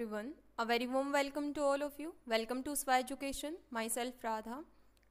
everyone a very warm welcome to all of you welcome to swa education myself radha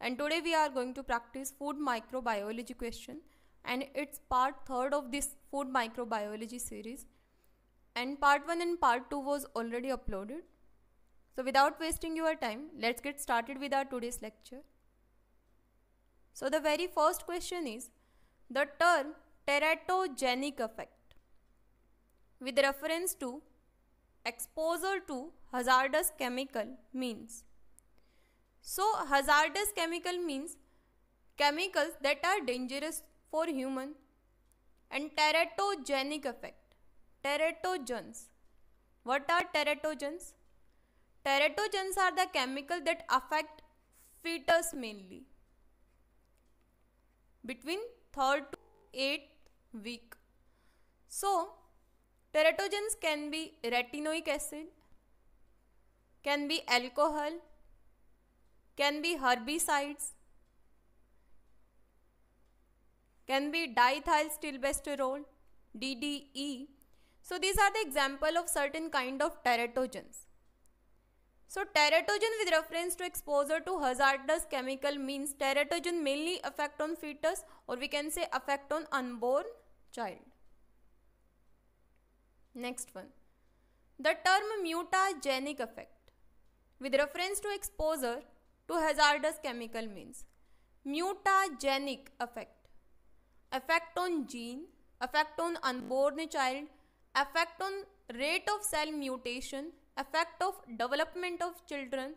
and today we are going to practice food microbiology question and it's part 3rd of this food microbiology series and part 1 and part 2 was already uploaded so without wasting your time let's get started with our today's lecture so the very first question is the term teratogenic effect with reference to exposure to hazardous chemical means. So hazardous chemical means chemicals that are dangerous for human and teratogenic effect. Teratogens. What are teratogens? Teratogens are the chemical that affect fetus mainly between 3rd to 8th week. So, Teratogens can be retinoic acid, can be alcohol, can be herbicides, can be diethylstilbestrol DDE. So these are the example of certain kind of teratogens. So teratogen with reference to exposure to hazardous chemical means teratogen mainly affect on fetus or we can say affect on unborn child. Next one. The term mutagenic effect with reference to exposure to hazardous chemical means mutagenic effect effect on gene effect on unborn child effect on rate of cell mutation effect of development of children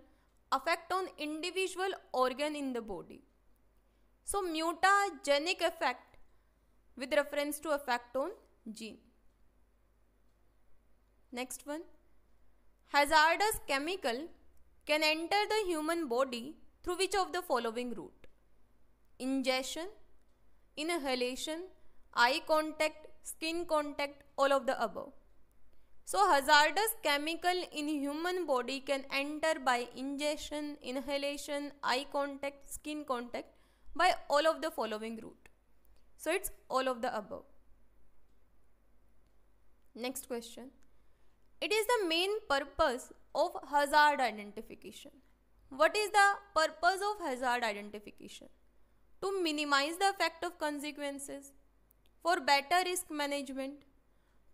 effect on individual organ in the body so mutagenic effect with reference to effect on gene Next one. Hazardous chemical can enter the human body through which of the following route? Ingestion, inhalation, eye contact, skin contact, all of the above. So hazardous chemical in human body can enter by ingestion, inhalation, eye contact, skin contact by all of the following route. So it's all of the above. Next question. It is the main purpose of hazard identification. What is the purpose of hazard identification? To minimize the effect of consequences, for better risk management,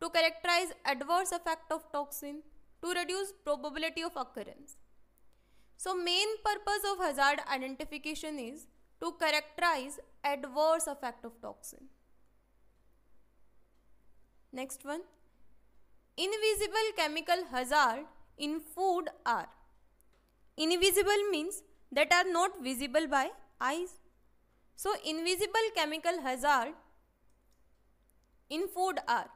to characterize adverse effect of toxin, to reduce probability of occurrence. So main purpose of hazard identification is to characterize adverse effect of toxin. Next one. Invisible chemical hazard in food are invisible means that are not visible by eyes. So, invisible chemical hazard in food are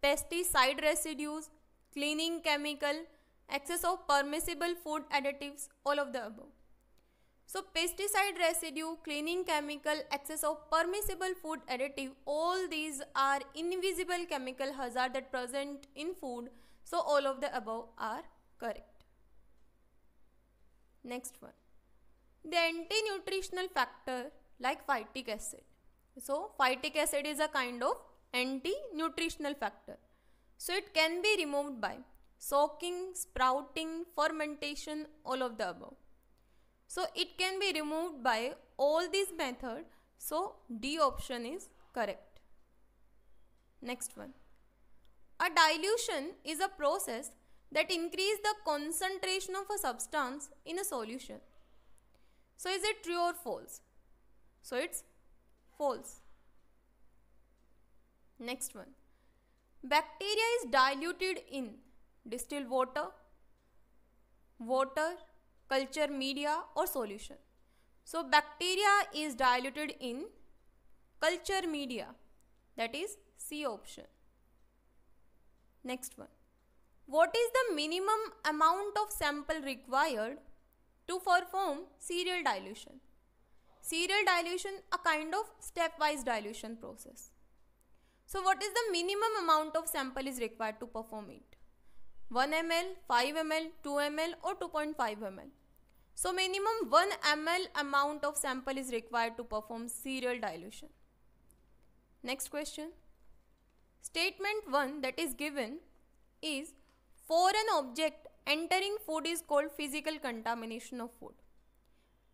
pesticide residues, cleaning chemical, excess of permissible food additives, all of the above. So pesticide residue, cleaning chemical, excess of permissible food additive, all these are invisible chemical hazard that present in food. So all of the above are correct. Next one. The anti-nutritional factor like phytic acid. So phytic acid is a kind of anti-nutritional factor. So it can be removed by soaking, sprouting, fermentation, all of the above. So it can be removed by all these methods. So D option is correct. Next one. A dilution is a process that increase the concentration of a substance in a solution. So is it true or false? So it's false. Next one. Bacteria is diluted in distilled water, water, culture media or solution. So bacteria is diluted in culture media that is C option. Next one. What is the minimum amount of sample required to perform serial dilution? Serial dilution a kind of stepwise dilution process. So what is the minimum amount of sample is required to perform it? 1 ml, 5 ml, 2 ml or 2.5 ml. So minimum 1 ml amount of sample is required to perform serial dilution. Next question. Statement 1 that is given is for an object entering food is called physical contamination of food.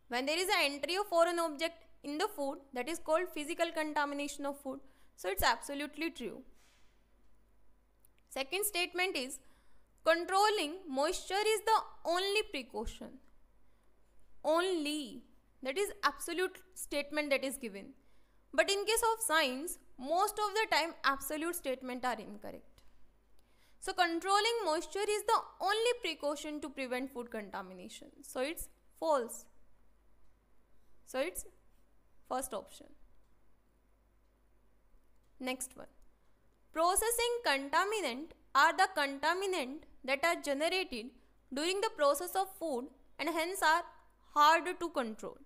When there is an entry of foreign object in the food that is called physical contamination of food. So it's absolutely true. Second statement is controlling moisture is the only precaution only. That is absolute statement that is given. But in case of science, most of the time absolute statement are incorrect. So controlling moisture is the only precaution to prevent food contamination. So it's false. So it's first option. Next one. Processing contaminant are the contaminant that are generated during the process of food and hence are hard to control.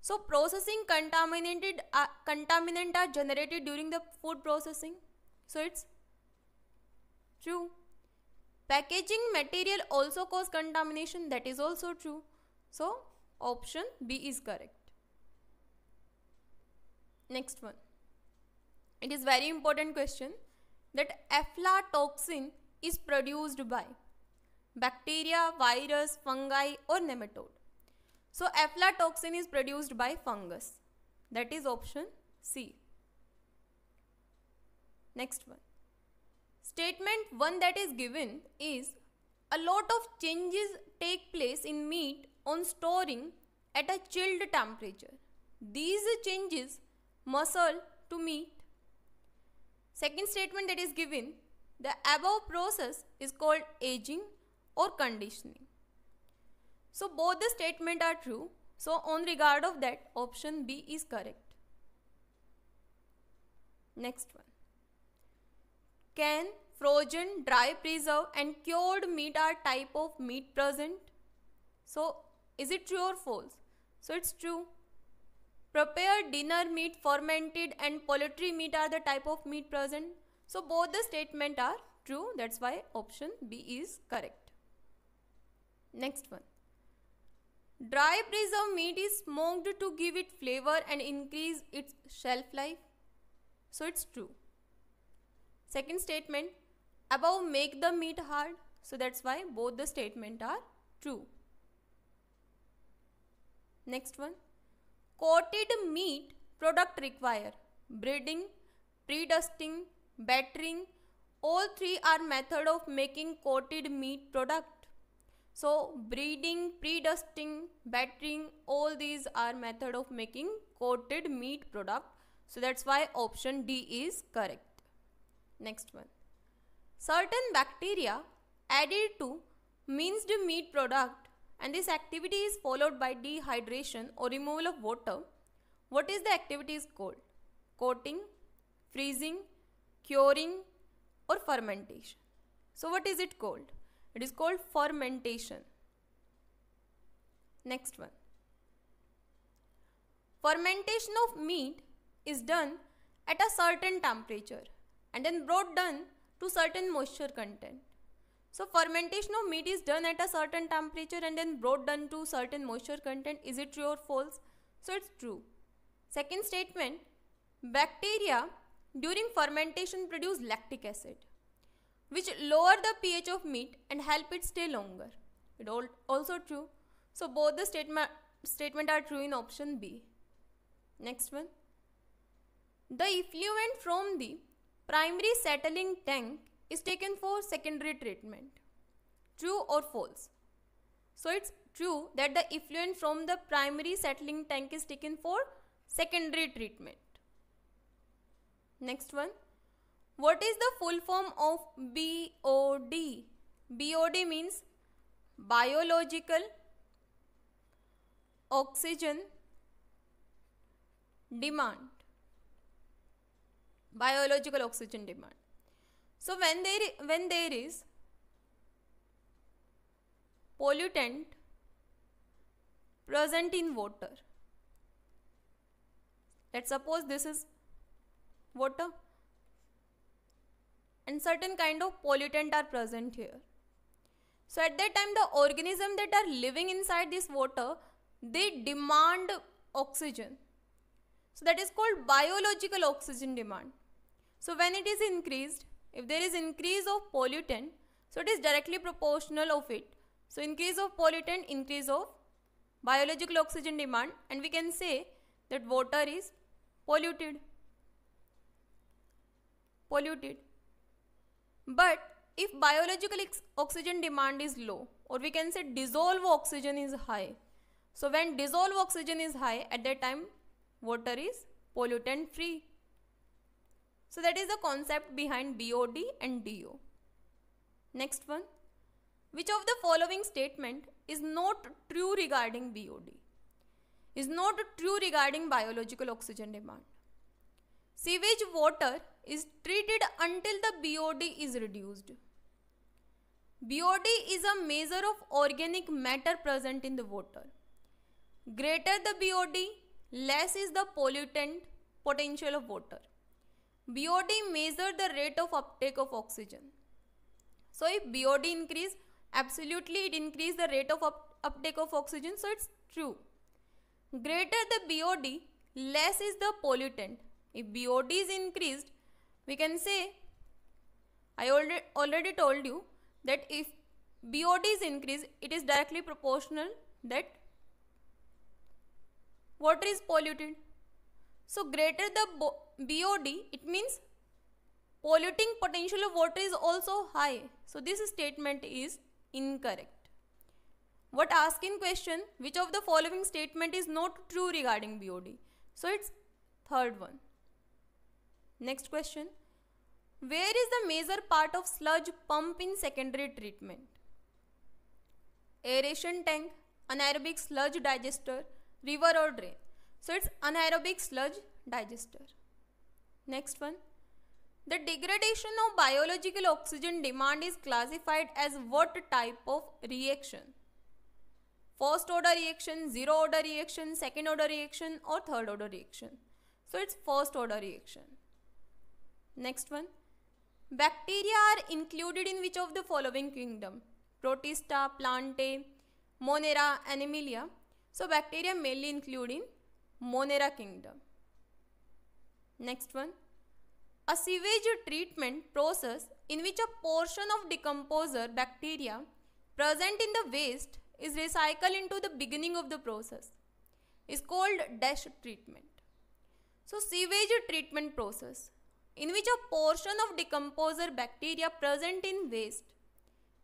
So processing contaminated uh, contaminant are generated during the food processing. So it's true. Packaging material also cause contamination. That is also true. So option B is correct. Next one. It is very important question that aflatoxin is produced by bacteria, virus, fungi or nematode. So aflatoxin is produced by fungus. That is option C. Next one. Statement 1 that is given is a lot of changes take place in meat on storing at a chilled temperature. These changes muscle to meat. Second statement that is given the above process is called aging or conditioning. So both the statement are true. So on regard of that option B is correct. Next one. Can frozen, dry preserve, and cured meat are type of meat present? So is it true or false? So it's true. Prepared dinner meat, fermented and poultry meat are the type of meat present. So both the statement are true. That's why option B is correct. Next one. Dry preserved meat is smoked to give it flavor and increase its shelf life. So it's true. Second statement above make the meat hard. So that's why both the statement are true. Next one. Coated meat product require breading, pre-dusting, battering. All three are method of making coated meat product. So breeding, pre-dusting, battering, all these are method of making coated meat product. So that's why option D is correct. Next one. Certain bacteria added to minced meat product and this activity is followed by dehydration or removal of water. What is the activity is called? Coating, freezing, curing or fermentation. So what is it called? It is called fermentation. Next one. Fermentation of meat is done at a certain temperature and then brought down to certain moisture content. So fermentation of meat is done at a certain temperature and then brought down to certain moisture content. Is it true or false? So it's true. Second statement, bacteria during fermentation produce lactic acid which lower the pH of meat and help it stay longer. It all, also true. So both the statement statement are true in option B. Next one. The effluent from the primary settling tank is taken for secondary treatment. True or false? So it's true that the effluent from the primary settling tank is taken for secondary treatment. Next one. What is the full form of BOD? BOD means biological oxygen demand. Biological oxygen demand. So when there when there is pollutant present in water. Let's suppose this is water and certain kind of pollutant are present here. So at that time the organism that are living inside this water, they demand oxygen. So that is called biological oxygen demand. So when it is increased, if there is increase of pollutant, so it is directly proportional of it. So increase of pollutant, increase of biological oxygen demand and we can say that water is polluted. Polluted. But if biological oxygen demand is low, or we can say dissolve oxygen is high. So when dissolve oxygen is high, at that time water is pollutant free. So that is the concept behind BOD and DO. Next one. Which of the following statement is not true regarding BOD? Is not true regarding biological oxygen demand. Sewage water is treated until the BOD is reduced. BOD is a measure of organic matter present in the water. Greater the BOD, less is the pollutant potential of water. BOD measures the rate of uptake of oxygen. So if BOD increase, absolutely it increase the rate of up uptake of oxygen. So it's true. Greater the BOD, less is the pollutant if BOD is increased, we can say, I already, already told you that if BOD is increased, it is directly proportional that water is polluted. So greater the BOD, it means polluting potential of water is also high. So this statement is incorrect. What ask in question, which of the following statement is not true regarding BOD? So it's third one. Next question. Where is the major part of sludge pump in secondary treatment? Aeration tank, anaerobic sludge digester, river or drain. So it's anaerobic sludge digester. Next one. The degradation of biological oxygen demand is classified as what type of reaction? First order reaction, zero order reaction, second order reaction or third order reaction. So it's first order reaction. Next one. Bacteria are included in which of the following kingdom? Protista, Plantae, Monera, Animalia. So bacteria mainly include in Monera kingdom. Next one. A sewage treatment process in which a portion of decomposer bacteria present in the waste is recycled into the beginning of the process is called dash treatment. So sewage treatment process in which a portion of decomposer bacteria present in waste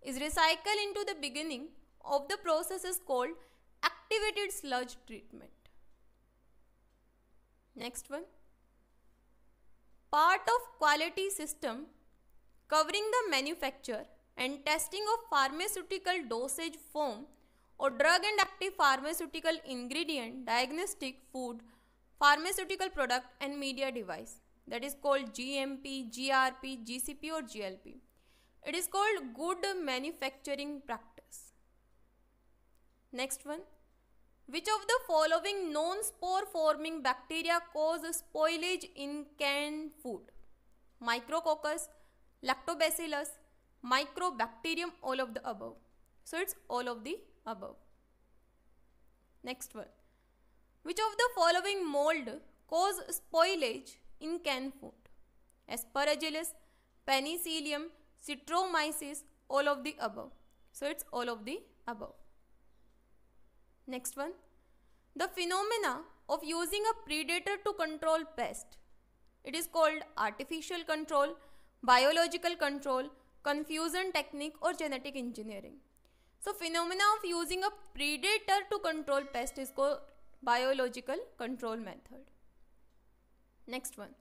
is recycled into the beginning of the process is called activated sludge treatment. Next one. Part of quality system covering the manufacture and testing of pharmaceutical dosage form or drug and active pharmaceutical ingredient, diagnostic, food, pharmaceutical product and media device that is called GMP, GRP, GCP or GLP. It is called good manufacturing practice. Next one. Which of the following non-spore forming bacteria cause spoilage in canned food? Micrococcus, lactobacillus, microbacterium, all of the above. So it's all of the above. Next one. Which of the following mold cause spoilage in canned food. Aspergillus, penicillium, citromyces, all of the above. So it's all of the above. Next one. The phenomena of using a predator to control pest. It is called artificial control, biological control, confusion technique or genetic engineering. So phenomena of using a predator to control pest is called biological control method. Next one.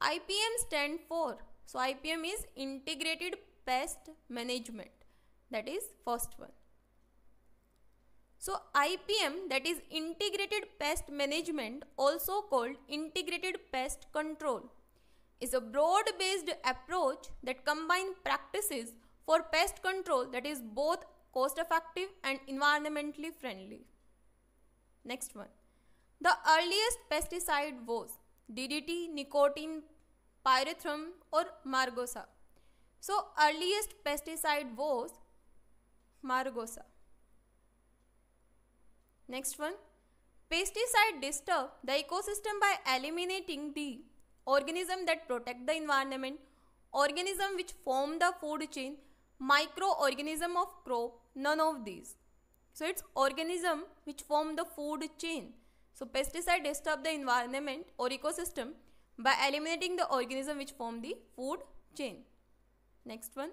IPM stand for. So IPM is integrated pest management. That is first one. So IPM that is integrated pest management also called integrated pest control is a broad based approach that combines practices for pest control that is both cost effective and environmentally friendly. Next one. The earliest pesticide was DDT, nicotine, pyrethrum or margosa. So earliest pesticide was margosa. Next one. Pesticide disturbs the ecosystem by eliminating the organism that protect the environment, organism which form the food chain, microorganism of crop, none of these. So it's organism which form the food chain. So pesticide disturb the environment or ecosystem by eliminating the organism which form the food chain. Next one.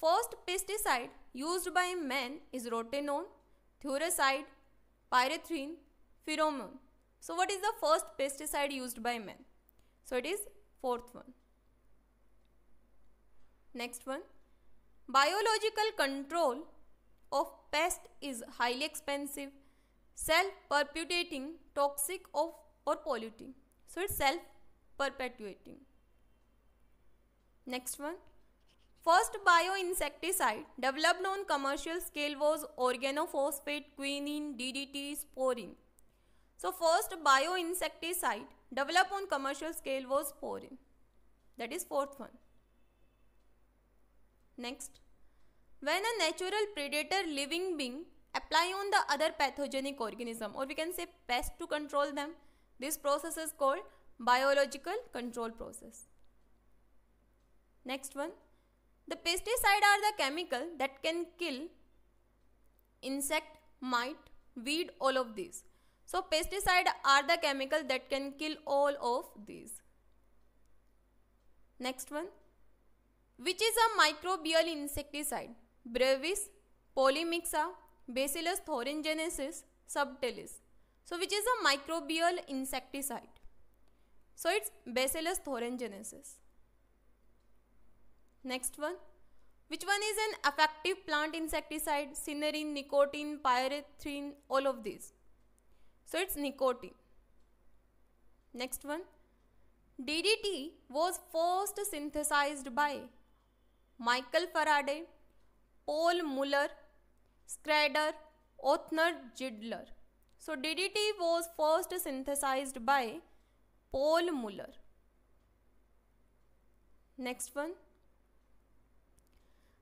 First pesticide used by man is rotenone, thuricide, pyrethrin, pheromone. So what is the first pesticide used by man? So it is fourth one. Next one. Biological control of pest is highly expensive self-perpetuating, toxic of, or polluting. So it's self-perpetuating. Next one, first bioinsecticide developed on commercial scale was organophosphate, quinine, DDT, sporin So first bioinsecticide developed on commercial scale was sporin That is fourth one. Next. When a natural predator living being apply on the other pathogenic organism or we can say pest to control them. This process is called biological control process. Next one. The pesticide are the chemical that can kill insect, mite, weed, all of these. So pesticide are the chemical that can kill all of these. Next one. Which is a microbial insecticide? Brevis, Polymixa, Bacillus thuringiensis subtilis. So which is a microbial insecticide. So it's Bacillus thuringiensis. Next one. Which one is an effective plant insecticide? Cinerine, nicotine, pyrethrin, all of these. So it's nicotine. Next one. DDT was first synthesized by Michael Faraday, Paul Muller, Schrader, Othner, Gidler. So DDT was first synthesized by Paul Muller. Next one.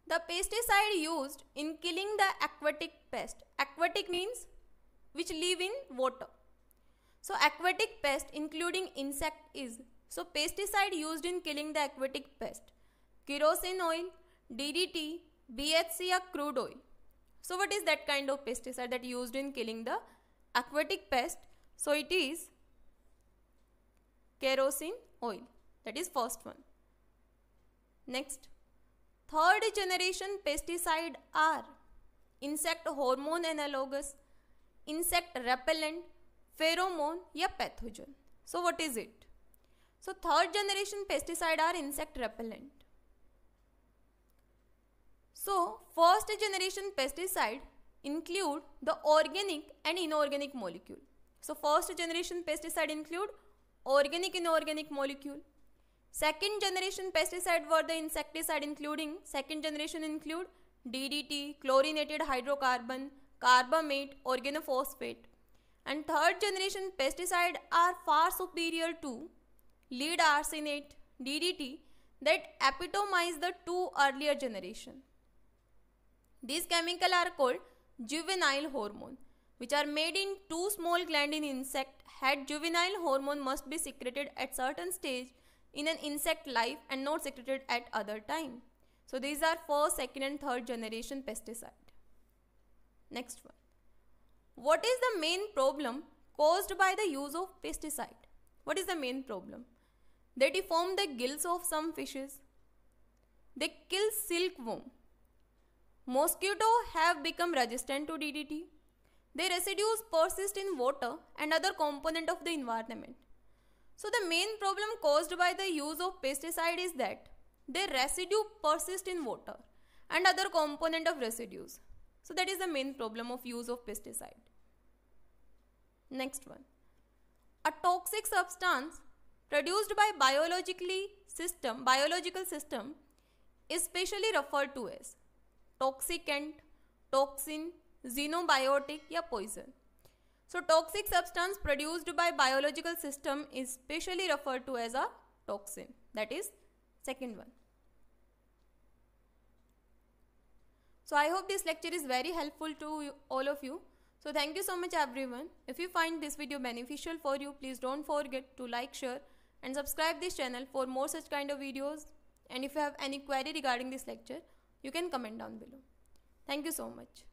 The pesticide used in killing the aquatic pest. Aquatic means which live in water. So aquatic pest including insect is. So pesticide used in killing the aquatic pest. Kerosene oil, DDT, BHC or crude oil. So what is that kind of pesticide that used in killing the aquatic pest? So it is kerosene oil. That is first one. Next, third generation pesticide are insect hormone analogous, insect repellent, pheromone or pathogen. So what is it? So third generation pesticide are insect repellent. So, first generation pesticide include the organic and inorganic molecule. So, first generation pesticide include organic inorganic molecule. Second generation pesticide were the insecticide including second generation include DDT, chlorinated hydrocarbon, carbamate, organophosphate. And third generation pesticide are far superior to lead arsenate, DDT that epitomize the two earlier generation. These chemicals are called juvenile hormone which are made in two small gland in insect head juvenile hormone must be secreted at certain stage in an insect life and not secreted at other time. So these are first, second and third generation pesticide. Next one. What is the main problem caused by the use of pesticide? What is the main problem? They deform the gills of some fishes. They kill silkworm. Mosquito have become resistant to DDT. Their residues persist in water and other component of the environment. So the main problem caused by the use of pesticide is that their residue persist in water and other component of residues. So that is the main problem of use of pesticide. Next one. A toxic substance produced by biologically system biological system is specially referred to as toxicant, toxin, xenobiotic या poison. So toxic substance produced by biological system is specially referred to as a toxin. That is second one. So I hope this lecture is very helpful to all of you. So thank you so much everyone. If you find this video beneficial for you, please don't forget to like, share and subscribe this channel for more such kind of videos. And if you have any query regarding this lecture, you can comment down below thank you so much